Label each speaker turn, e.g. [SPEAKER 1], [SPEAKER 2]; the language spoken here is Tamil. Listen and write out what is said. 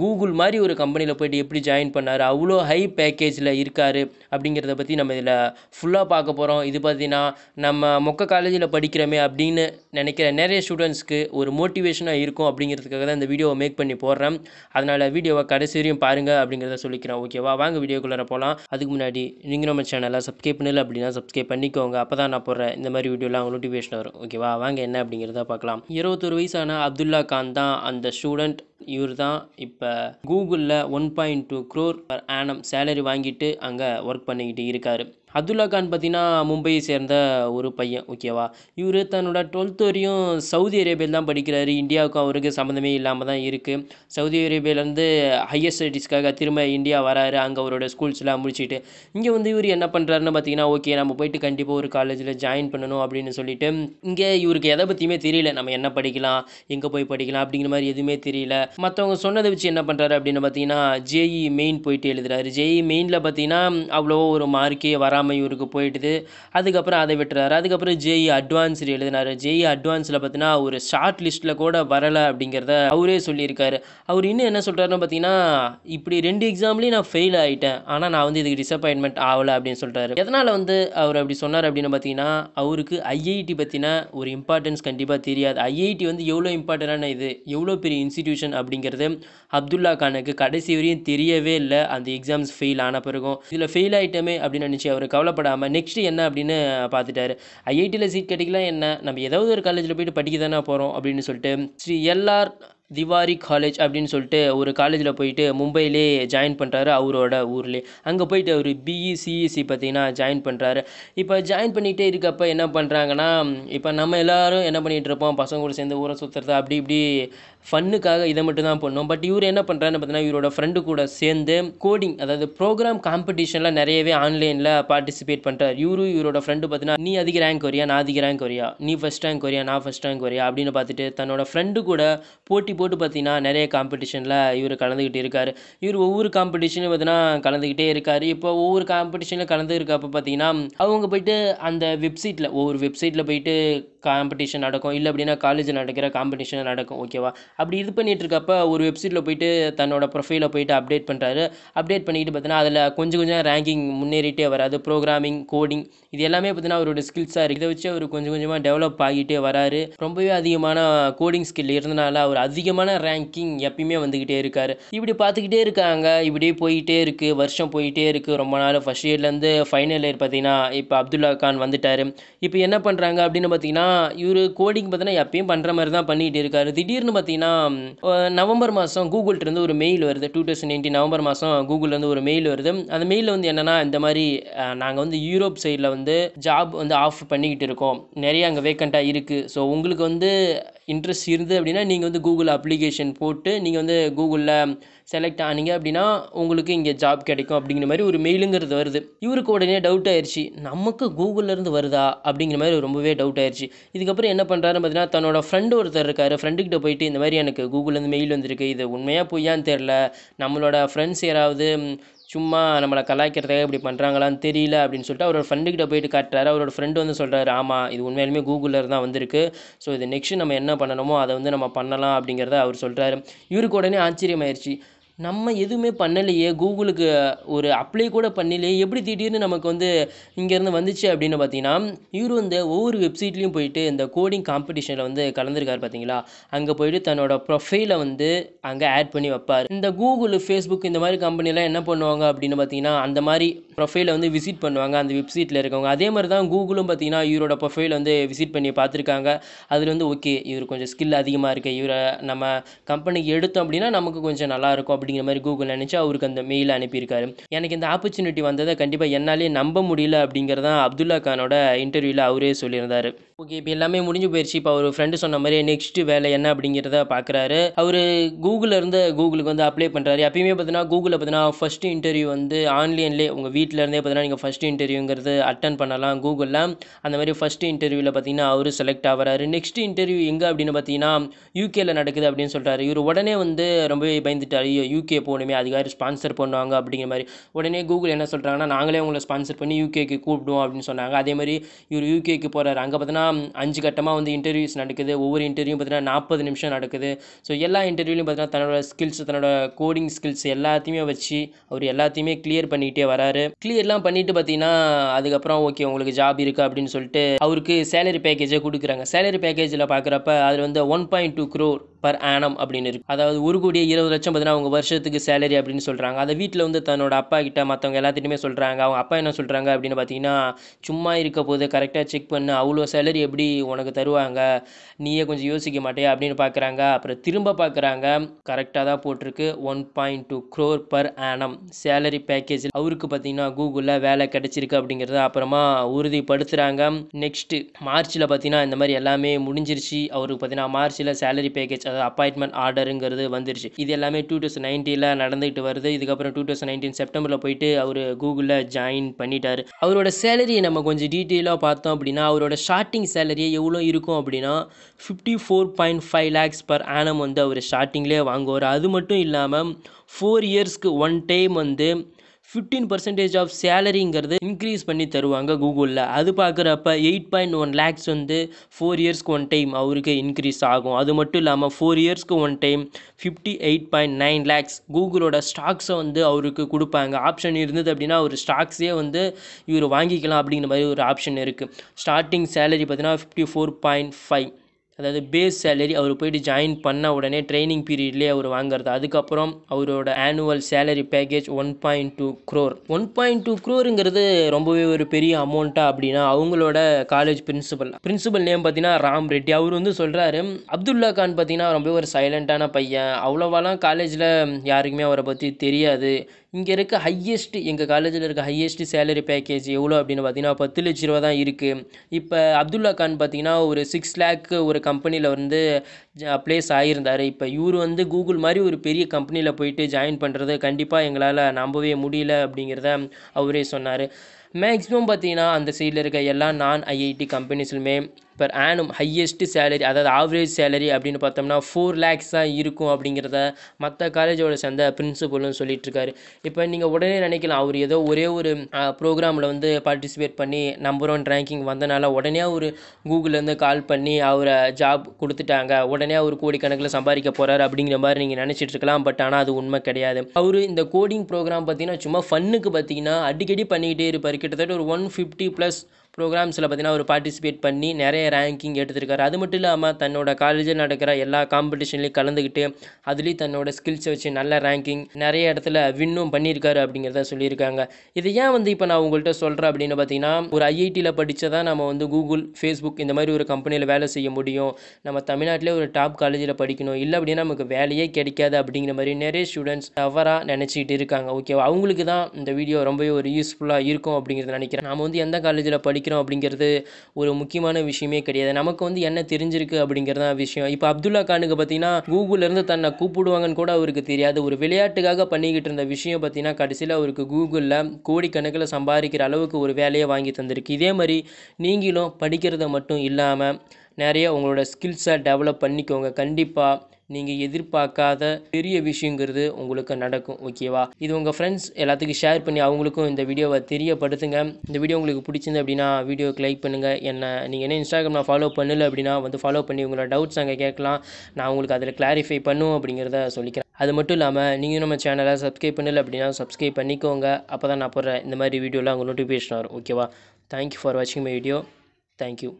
[SPEAKER 1] கூகுள் மாதிரி ஒரு கம்பெனியில் போயிட்டு எப்படி ஜாயின் பண்ணார் அவ்வளோ ஹை பேக்கேஜில் இருக்கார் அப்படிங்கிறத பற்றி நம்ம இதில் ஃபுல்லாக பார்க்க போகிறோம் இது பார்த்திங்கன்னா நம்ம மொக்க காலேஜில் படிக்கிறோமே அப்படின்னு நினைக்கிற நிறைய ஸ்டூடெண்ட்ஸ்க்கு ஒரு மோட்டிவேஷனாக இருக்கும் அப்படிங்கிறதுக்காக தான் இந்த வீடியோவை மேக் பண்ணி போடுறேன் அதனால் வீடியோவை கடைசி வரையும் பாருங்கள் அப்படிங்கிறத சொல்லிக்கிறேன் ஓகேவா வாங்க வீடியோக்குள்ளே போகலாம் அதுக்கு முன்னாடி நீங்கள் நம்ம சேனலை சப்ஸ்கிரைப் பண்ணல அப்படின்னா சப்ஸ்கிரைப் பண்ணிக்கோங்க அப்போ தான் நான் போடுறேன் இந்த மாதிரி வீடியோலாம் மோட்டிவேஷன் வரும் ஓகேவா வாங்க என்ன அப்படிங்கிறத பார்க்கலாம் இருபத்தொரு வயசான அப்துல்லா கான் தான் அந்த ஸ்டூடெண்ட் இவர் தான் இப்போ கூகுளில் one point two crore per annum salary வாங்கிட்டு அங்கே ஒர்க் பண்ணிக்கிட்டு இருக்கார் அப்துல்லா கான் பார்த்தீங்கன்னா மும்பையை சேர்ந்த ஒரு பையன் ஓகேவா இவர் தன்னோட டுவெல்த் வரையும் சவுதி அரேபியாவில் தான் படிக்கிறார் இந்தியாவுக்கும் அவருக்கு சம்மந்தமே இல்லாமல் தான் இருக்குது சவுதி அரேபியாவிலேருந்து ஹையர் ஸ்டடீஸ்க்காக திரும்ப இந்தியா வராரு அங்கே அவரோட ஸ்கூல்ஸ்லாம் முடிச்சுட்டு இங்கே வந்து இவர் என்ன பண்ணுறாருன்னு பார்த்தீங்கன்னா ஓகே நம்ம போயிட்டு கண்டிப்பாக ஒரு காலேஜில் ஜாயின் பண்ணணும் அப்படின்னு சொல்லிட்டு இங்கே இவருக்கு எதை பற்றியுமே தெரியல நம்ம என்ன படிக்கலாம் எங்கே போய் படிக்கலாம் அப்படிங்கிற மாதிரி எதுவுமே தெரியல மற்றவங்க சொன்னதை வச்சு என்ன பண்ணுறாரு அப்படின்னு பார்த்தீங்கன்னா ஜேஇ மெயின் e போயிட்டு எழுதுறாரு ஜேஇ மெயினில் e பார்த்தீங்கன்னா அவ்வளோ ஒரு மார்க்கே வராமல் திருவான்மையூருக்கு போயிட்டுது அதுக்கப்புறம் அதை விட்டுறாரு அதுக்கப்புறம் ஜேஇ அட்வான்ஸ் e எழுதினார் ஜேஇ அட்வான்ஸில் e பார்த்தீங்கன்னா ஒரு ஷார்ட் லிஸ்ட்டில் கூட வரலை அப்படிங்கிறத அவரே சொல்லியிருக்காரு அவர் இன்னும் என்ன சொல்கிறாருன்னு பார்த்தீங்கன்னா இப்படி ரெண்டு எக்ஸாம்லேயும் நான் ஃபெயில் ஆகிட்டேன் ஆனால் நான் வந்து இதுக்கு டிசப்பாயின்மெண்ட் ஆகலை அப்படின்னு சொல்கிறாரு எதனால் வந்து அவர் அப்படி சொன்னார் அப்படின்னு பார்த்தீங்கன்னா அவருக்கு ஐஐடி பற்றின ஒரு இம்பார்ட்டன்ஸ் கண்டிப்பாக தெரியாது ஐஐடி வந்து எவ்வளோ இம்பார்ட்டண்டான இது எவ்வளோ பெரிய இன்ஸ்டிடியூஷன் அப்படிங்கிறது அப்துல்லா கானுக்கு கடைசி வரையும் தெரியவே இல்லை அந்த எக்ஸாம்ஸ் ஃபெயில் ஆன பிறகும் இதில் ஃபெயில் ஆகிட்டமே அப்படின்னு நினச்சி அவர் கவலைப்படாமல் நெக்ஸ்ட்டு என்ன அப்படின்னு பார்த்துட்டாரு ஐஐடியில் சீட் கிடைக்கலாம் என்ன நம்ம ஏதாவது ஒரு காலேஜில் போய்ட்டு படிக்க தானே போகிறோம் அப்படின்னு சொல்லிட்டு ஸ்ரீ எல்ஆர் திவாரி காலேஜ் அப்படின்னு சொல்லிட்டு ஒரு காலேஜில் போயிட்டு மும்பையிலே ஜாயின் பண்ணுறாரு அவரோட ஊர்லேயே அங்கே போயிட்டு அவர் பிஇ சிஇசி பார்த்தீங்கன்னா ஜாயின் பண்ணுறாரு இப்போ ஜாயின் பண்ணிகிட்டே இருக்கப்போ என்ன பண்ணுறாங்கன்னா இப்போ நம்ம எல்லோரும் என்ன பண்ணிகிட்டு இருப்போம் பசங்க கூட சேர்ந்து ஊரை சுற்றுறது அப்படி இப்படி ஃபன்னுக்காக இதை மட்டும் தான் பண்ணோம் பட் இவர் என்ன பண்ணுறாருன்னு பார்த்தீங்கன்னா இவரோட ஃப்ரெண்டு கூட சேர்ந்து கோடிங் அதாவது ப்ரோக்ராம் காம்படிஷனில் நிறையவே ஆன்லைனில் பார்ட்டிசிபேட் பண்ணுறாரு இவரும் இவரோட ஃப்ரெண்டு பார்த்தீங்கன்னா நீ அதிக ரேங்க் வரியா நான் அதிக ரேங்க் வரியா நீ ஃபஸ்ட் ரேங்க் வரியா நான் ஃபஸ்ட் ரேங்க் வரியா அப்படின்னு பார்த்துட்டு தன்னோட ஃப்ரெண்டு கூட போட்டி போட்டு பார்த்தீங்கன்னா நிறைய காம்படிஷனில் இவர் கலந்துக்கிட்டு இருக்கார் இவர் ஒவ்வொரு காம்படிஷனும் பார்த்தீங்கன்னா கலந்துக்கிட்டே இருக்கார் இப்போ ஒவ்வொரு காம்படிஷனில் கலந்துருக்கப்போ பார்த்தீங்கன்னா அவங்க போயிட்டு அந்த வெப்சைட்டில் ஒவ்வொரு வெப்சைட்டில் போயிட்டு காம்படிஷன் நடக்கும் இல்லை அப்படின்னா காலேஜில் நடக்கிற காம்படிஷன் நடக்கும் ஓகேவா அப்படி இது பண்ணிகிட்டு இருக்கப்ப ஒரு வெப்சைட்டில் போயிட்டு தன்னோட ப்ரொஃபைலை போயிட்டு அப்டேட் பண்ணுறாரு அப்டேட் பண்ணிக்கிட்டு பார்த்தீங்கன்னா அதில் கொஞ்சம் கொஞ்சம் ரேங்கிங் முன்னேறிட்டே வராது ப்ரோக்ராமிங் கோடிங் இது எல்லாமே பார்த்தீங்கன்னா அவரோட ஸ்கில்ஸாக இருக்குது இதை வச்சு அவர் கொஞ்சம் கொஞ்சமாக டெவலப் ஆகிட்டே வராரு ரொம்பவே அதிகமான கோடிங் ஸ்கில் இருந்தனால அவர் அதிக அதிகமான ரேங்கிங் எப்பயுமே வந்துக்கிட்டே இருக்கார் இப்படி பார்த்துக்கிட்டே இருக்காங்க இப்படியே போயிட்டே இருக்குது வருஷம் போயிட்டே இருக்குது ரொம்ப நாள் ஃபஸ்ட் இயர்லேருந்து ஃபைனல் இயர் பார்த்தீங்கன்னா இப்போ அப்துல்லா கான் வந்துட்டார் இப்போ என்ன பண்ணுறாங்க அப்படின்னு பார்த்தீங்கன்னா இவர் கோடிங் பார்த்தீங்கன்னா எப்பயும் பண்ணுற மாதிரி தான் பண்ணிகிட்டு இருக்காரு திடீர்னு பார்த்தீங்கன்னா நவம்பர் மாதம் இருந்து ஒரு மெயில் வருது டூ தௌசண்ட் நைன்டீன் நவம்பர் மாதம் கூகுள்லேருந்து ஒரு மெயில் வருது அந்த மெயிலில் வந்து என்னென்னா இந்த மாதிரி நாங்கள் வந்து யூரோப் சைடில் வந்து ஜாப் வந்து ஆஃப் பண்ணிக்கிட்டு இருக்கோம் நிறைய அங்கே வேக்கண்ட்டாக இருக்குது ஸோ உங்களுக்கு வந்து இன்ட்ரெஸ்ட் இருந்தது அப்படின்னா நீங்கள் வந்து கூகுள் அப்ளிகேஷன் போட்டு நீங்கள் வந்து கூகுளில் செலக்ட் ஆனீங்க அப்படின்னா உங்களுக்கு இங்கே ஜாப் கிடைக்கும் அப்படிங்கிற மாதிரி ஒரு மெயிலுங்கிறது வருது இவருக்கு உடனே டவுட் ஆயிடுச்சு நமக்கு இருந்து வருதா அப்படிங்கிற மாதிரி ரொம்பவே டவுட் ஆயிடுச்சு இதுக்கப்புறம் என்ன பண்ணுறாரு பார்த்தீங்கன்னா தன்னோட ஃப்ரெண்டு ஒருத்தர் இருக்கார் ஃப்ரெண்டுக்கிட்ட போயிட்டு இந்த மாதிரி எனக்கு கூகுள்லேருந்து மெயில் வந்திருக்கு இது உண்மையாக பொய்யான்னு தெரில நம்மளோட ஃப்ரெண்ட்ஸ் யாராவது சும்மா நம்மளை கலாய்க்கிறதுக்காக இப்படி பண்ணுறாங்களான்னு தெரியல அப்படின்னு சொல்லிட்டு அவரோட ஃப்ரெண்டுகிட்ட போயிட்டு காட்டுறாரு அவரோட ஃப்ரெண்டு வந்து சொல்கிறாரு ஆமாம் இது உண்மையிலுமே கூகுளில் தான் வந்திருக்கு ஸோ இது நெக்ஸ்ட்டு நம்ம என்ன பண்ணணுமோ அதை வந்து நம்ம பண்ணலாம் அப்படிங்கிறத அவர் சொல்கிறாரு இவருக்கு உடனே ஆச்சரியமாயிருச்சு நம்ம எதுவுமே பண்ணலையே கூகுளுக்கு ஒரு அப்ளை கூட பண்ணலையே எப்படி திடீர்னு நமக்கு வந்து இங்கேருந்து வந்துச்சு அப்படின்னு பார்த்தீங்கன்னா இவர் வந்து ஒவ்வொரு வெப்சைட்லேயும் போயிட்டு இந்த கோடிங் காம்படிஷனில் வந்து கலந்துருக்கார் பார்த்தீங்களா அங்கே போயிட்டு தன்னோட ப்ரொஃபைலை வந்து அங்கே ஆட் பண்ணி வைப்பார் இந்த கூகுள் ஃபேஸ்புக் இந்த மாதிரி கம்பெனிலாம் என்ன பண்ணுவாங்க அப்படின்னு பார்த்தீங்கன்னா அந்த மாதிரி ப்ரொஃபைலை வந்து விசிட் பண்ணுவாங்க அந்த வெப்சைட்டில் இருக்கவங்க அதே மாதிரி தான் கூகுளும் பார்த்தீங்கன்னா இவரோட ப்ரொஃபைல் வந்து விசிட் பண்ணி பார்த்துருக்காங்க அதில் வந்து ஓகே இவர் கொஞ்சம் ஸ்கில் அதிகமாக இருக்குது இவரை நம்ம கம்பெனிக்கு எடுத்தோம் அப்படின்னா நமக்கு கொஞ்சம் நல்லாயிருக்கும் அப்படிங்கிற மாதிரி கூகுள் நினச்சி அவருக்கு அந்த மெயில் அனுப்பியிருக்காரு எனக்கு இந்த ஆப்பர்ச்சுனிட்டி வந்ததை கண்டிப்பாக என்னாலே நம்ப முடியல அப்படிங்கிறதான் அப்துல்லா கானோட இன்டர்வியூவில் அவரே சொல்லியிருந்தார் ஓகே இப்போ எல்லாமே முடிஞ்சு போயிடுச்சு இப்போ அவர் ஃப்ரெண்டு சொன்ன மாதிரி நெக்ஸ்ட் வேலை என்ன அப்படிங்கிறத பார்க்குறாரு அவர் கூகுளில் இருந்து கூகுளுக்கு வந்து அப்ளை பண்ணுறாரு எப்பயுமே பார்த்தீங்கன்னா கூகுளில் பார்த்தீங்கன்னா ஃபஸ்ட்டு இன்டர்வியூ வந்து ஆன்லைன்லேயே உங்கள் வீட்டில் இருந்தே பார்த்தீங்கன்னா நீங்கள் ஃபஸ்ட் இன்டர்வியூங்கிறது அட்டன் பண்ணலாம் கூகுளில் அந்த மாதிரி ஃபஸ்ட்டு இன்டர்வியூவில் பார்த்தீங்கன்னா அவர் செலக்ட் ஆகிறாரு நெக்ஸ்ட் இன்டர்வியூ எங்கே அப்படின்னு பார்த்தீங்கன்னா யூகேயில் நடக்குது அப்படின்னு சொல்கிறாரு இவர் உடனே வந்து ரொம்பவே பயந்துட்டார் யூகே போகணுமே அதுக்காக ஸ்பான்சர் பண்ணுவாங்க அப்படிங்கிற மாதிரி உடனே கூகுள் என்ன சொல்கிறாங்கன்னா நாங்களே உங்களை ஸ்பான்சர் பண்ணி யூகேக்கு கூப்பிடுவோம் அப்படின்னு சொன்னாங்க அதே மாதிரி இவர் யூகேக்கு போகிறாரு அங்கே பார்த்தீங்கன்னா அஞ்சு கட்டமாக வந்து இன்டர்வியூஸ் நடக்குது ஒவ்வொரு இன்டர்வியூ பார்த்தீங்கன்னா நாற்பது நிமிஷம் நடக்குது ஸோ எல்லா இன்டர்வியூலையும் பார்த்தீங்கன்னா தன்னோட ஸ்கில்ஸ் தன்னோட கோடிங் ஸ்கில்ஸ் எல்லாத்தையுமே வச்சு அவர் எல்லாத்தையுமே கிளியர் பண்ணிகிட்டே வராரு கிளியர்லாம் பண்ணிட்டு பார்த்தீங்கன்னா அதுக்கப்புறம் ஓகே உங்களுக்கு ஜாப் இருக்குது அப்படின்னு சொல்லிட்டு அவருக்கு சேலரி பேக்கேஜை கொடுக்குறாங்க சேலரி பேக்கேஜில் பார்க்குறப்ப அதில் வந்து one point two crore per annum அப்படின்னு இருக்கு அதாவது ஒரு கோடியே இருபது லட்சம் பார்த்தீங்கன்னா அவங்க வருஷத்துக்கு சேலரி அப்படின்னு சொல்கிறாங்க அதை வீட்டில் வந்து தன்னோட அப்பா கிட்ட மற்றவங்க எல்லாத்திட்டுமே சொல்கிறாங்க அவங்க அப்பா என்ன சொல்கிறாங்க அப்படின்னு பார்த்தீங்கன்னா சும்மா இருக்க போது கரெக்டாக செக் பண்ணு அவ்வளோ சேலரி எப்படி உனக்கு தருவாங்க நீயே கொஞ்சம் யோசிக்க மாட்டே அப்படின்னு பார்க்குறாங்க அப்புறம் திரும்ப பார்க்குறாங்க கரெக்டாக தான் போட்டிருக்கு one point two crore per annum salary package அவருக்கு பார்த்தீங்கன்னா கூகுளில் வேலை கிடச்சிருக்கு அப்படிங்கிறத அப்புறமா உறுதிப்படுத்துகிறாங்க நெக்ஸ்ட்டு மார்ச்சில் பார்த்தீங்கன்னா இந்த மாதிரி எல்லாமே முடிஞ்சிருச்சு அவருக்கு பார்த்தீங்கன்னா மார்ச்சில் சேலரி பேக்கேஜ் அப்பாயின்மெண்ட் ஆர்டருங்கிறது வந்துருச்சு இது எல்லாமே டூ தௌசண்ட் நைன்ட்டியில் நடந்துகிட்டு வருது இதுக்கப்புறம் டூ தௌசண்ட் நைன்டீன் செப்டம்பரில் போயிட்டு அவர் கூகுளில் ஜாயின் பண்ணிட்டார் அவரோட சேலரியை நம்ம கொஞ்சம் டீட்டெயிலாக பார்த்தோம் அப்படின்னா அவரோட ஸ்டார்டிங் சேலரியை எவ்வளோ இருக்கும் அப்படின்னா fifty four point five lakhs per annum வந்து அவர் ஸ்டார்டிங்லேயே வாங்குவார் அது மட்டும் இல்லாமல் ஃபோர் இயர்ஸ்க்கு ஒன் டைம் வந்து ஃபிஃப்டீன் பர்சன்டேஜ் ஆஃப் சேலரிங்கிறது இன்க்ரீஸ் பண்ணி தருவாங்க கூகுளில் அது பார்க்குறப்ப எயிட் பாயிண்ட் ஒன் லேக்ஸ் வந்து ஃபோர் இயர்ஸ்க்கு ஒன் டைம் அவருக்கு இன்க்ரீஸ் ஆகும் அது மட்டும் இல்லாமல் ஃபோர் இயர்ஸ்க்கு one time fifty eight point nine lakhs கூகுளோட ஸ்டாக்ஸை வந்து அவருக்கு கொடுப்பாங்க ஆப்ஷன் இருந்தது அப்படின்னா ஒரு ஸ்டாக்ஸே வந்து இவர் வாங்கிக்கலாம் அப்படிங்கிற மாதிரி ஒரு ஆப்ஷன் இருக்குது ஸ்டார்டிங் சேலரி பார்த்தீங்கன்னா ஃபிஃப்டி ஃபோர் பாயிண்ட் ஃபைவ் அதாவது பேஸ் சேலரி அவர் போயிட்டு ஜாயின் பண்ண உடனே ட்ரைனிங் பீரியட்லேயே அவர் வாங்குறது அதுக்கப்புறம் அவரோட annual salary package one point two crore one point two க்ரோருங்கிறது ரொம்பவே ஒரு பெரிய அமௌண்ட்டாக அப்படின்னா அவங்களோட காலேஜ் பிரின்சிபல் பிரின்சிபல் நேம் பார்த்தீங்கன்னா ராம் ரெட்டி அவர் வந்து சொல்கிறாரு அப்துல்லா கான் பார்த்தீங்கன்னா ரொம்பவே ஒரு சைலண்ட்டான பையன் அவ்வளோவாலாம் காலேஜில் யாருக்குமே அவரை பற்றி தெரியாது இங்கே இருக்க ஹையஸ்ட்டு எங்கள் காலேஜில் இருக்க ஹையஸ்ட்டு சேலரி பேக்கேஜ் எவ்வளோ அப்படின்னு பார்த்தீங்கன்னா பத்து ரூபா தான் இருக்குது இப்போ அப்துல்லா கான் பார்த்தீங்கன்னா ஒரு சிக்ஸ் லேக்கு ஒரு கம்பெனியில் வந்து ப்ளேஸ் ஆகியிருந்தார் இப்போ இவர் வந்து கூகுள் மாதிரி ஒரு பெரிய கம்பெனியில் போயிட்டு ஜாயின் பண்ணுறது கண்டிப்பாக எங்களால் நம்பவே முடியல அப்படிங்கிறத அவரே சொன்னார் மேக்ஸிமம் பார்த்தீங்கன்னா அந்த சைடில் இருக்க எல்லா நான் ஐஐடி கம்பெனிஸ்லுமே இப்போ ஆனும் ஹையஸ்ட்டு சேலரி அதாவது ஆவரேஜ் சேலரி அப்படின்னு பார்த்தோம்னா ஃபோர் லேக்ஸ் தான் இருக்கும் அப்படிங்கிறத மற்ற காலேஜோட சேர்ந்த பிரின்சிபலும் சொல்லிட்டுருக்காரு இப்போ நீங்கள் உடனே நினைக்கலாம் அவர் ஏதோ ஒரே ஒரு ப்ரோக்ராமில் வந்து பார்ட்டிசிபேட் பண்ணி நம்பர் ஒன் ரேங்கிங் வந்தனால உடனே அவர் கூகுள்லேருந்து கால் பண்ணி அவரை ஜாப் கொடுத்துட்டாங்க உடனே அவர் கோடிக்கணக்கில் சம்பாதிக்க போகிறார் அப்படிங்கிற மாதிரி நீங்கள் நினச்சிட்டு இருக்கலாம் பட் ஆனால் அது உண்மை கிடையாது அவர் இந்த கோடிங் ப்ரோக்ராம் பார்த்தீங்கன்னா சும்மா ஃபன்னுக்கு பார்த்தீங்கன்னா அடிக்கடி பண்ணிக்கிட்டே இருப்பார் கிட்டத்தட்ட ஒரு ஒன் ஃபிஃப்டி ப்ளஸ் ப்ரோக்ராம்ஸில் பார்த்தீங்கன்னா அவர் பார்ட்டிசிபேட் பண்ணி நிறைய ரேங்கிங் எடுத்திருக்காரு அது மட்டும் இல்லாமல் தன்னோட காலேஜில் நடக்கிற எல்லா காம்படிஷன்லேயும் கலந்துக்கிட்டு அதுலேயும் தன்னோட ஸ்கில்ஸை வச்சு நல்ல ரேங்கிங் நிறைய இடத்துல வின்னும் பண்ணியிருக்காரு அப்படிங்கிறத சொல்லியிருக்காங்க இது ஏன் வந்து இப்போ நான் உங்கள்கிட்ட சொல்கிறேன் அப்படின்னு பார்த்தீங்கன்னா ஒரு ஐஐடியில் படித்ததான் நம்ம வந்து கூகுள் ஃபேஸ்புக் இந்த மாதிரி ஒரு கம்பெனியில் வேலை செய்ய முடியும் நம்ம தமிழ்நாட்டிலே ஒரு டாப் காலேஜில் படிக்கணும் இல்லை அப்படின்னா நமக்கு வேலையே கிடைக்காது அப்படிங்கிற மாதிரி நிறைய ஸ்டூடெண்ட்ஸ் தவறாக நினச்சிக்கிட்டு இருக்காங்க ஓகேவா அவங்களுக்கு தான் இந்த வீடியோ ரொம்பவே ஒரு யூஸ்ஃபுல்லாக இருக்கும் அப்படிங்கிறத நினைக்கிறேன் நம்ம வந்து எந்த காலேஜில் படி படிக்கிறோம் அப்படிங்கிறது ஒரு முக்கியமான விஷயமே கிடையாது நமக்கு வந்து என்ன தெரிஞ்சிருக்கு அப்படிங்கிறது விஷயம் இப்போ அப்துல்லா கானுக்கு பார்த்தீங்கன்னா இருந்து தன்னை கூப்பிடுவாங்கன்னு கூட அவருக்கு தெரியாது ஒரு விளையாட்டுக்காக பண்ணிக்கிட்டு இருந்த விஷயம் பார்த்தீங்கன்னா கடைசியில் அவருக்கு கூகுளில் கோடிக்கணக்கில் சம்பாதிக்கிற அளவுக்கு ஒரு வேலையை வாங்கி தந்திருக்கு இதே மாதிரி நீங்களும் படிக்கிறத மட்டும் இல்லாமல் நிறைய உங்களோட ஸ்கில்ஸை டெவலப் பண்ணிக்கோங்க கண்டிப்பாக நீங்கள் எதிர்பார்க்காத பெரிய விஷயங்கிறது உங்களுக்கு நடக்கும் ஓகேவா இது உங்கள் ஃப்ரெண்ட்ஸ் எல்லாத்துக்கும் ஷேர் பண்ணி அவங்களுக்கும் இந்த வீடியோவை தெரியப்படுத்துங்க இந்த வீடியோ உங்களுக்கு பிடிச்சிருந்து அப்படின்னா வீடியோக்கு லைக் பண்ணுங்கள் என்ன நீங்கள் என்ன இன்ஸ்டாகிராமில் ஃபாலோ பண்ணல அப்படின்னா வந்து ஃபாலோ பண்ணி உங்களோட டவுட்ஸ் அங்கே கேட்கலாம் நான் உங்களுக்கு அதில் கிளாரிஃபை பண்ணும் அப்படிங்கிறத சொல்லிக்கிறேன் அது மட்டும் இல்லாமல் நீங்களும் நம்ம சேனலை சப்ஸ்கிரைப் பண்ணல அப்படின்னா சப்ஸ்கிரைப் பண்ணிக்கோங்க அப்போ தான் நான் போடுற இந்த மாதிரி வீடியோலாம் உங்களுக்கு நோட்டிஃபிகேஷன் வரும் ஓகேவா தேங்க்யூ ஃபார் வாட்சிங் மை வீடியோ தேங்க்யூ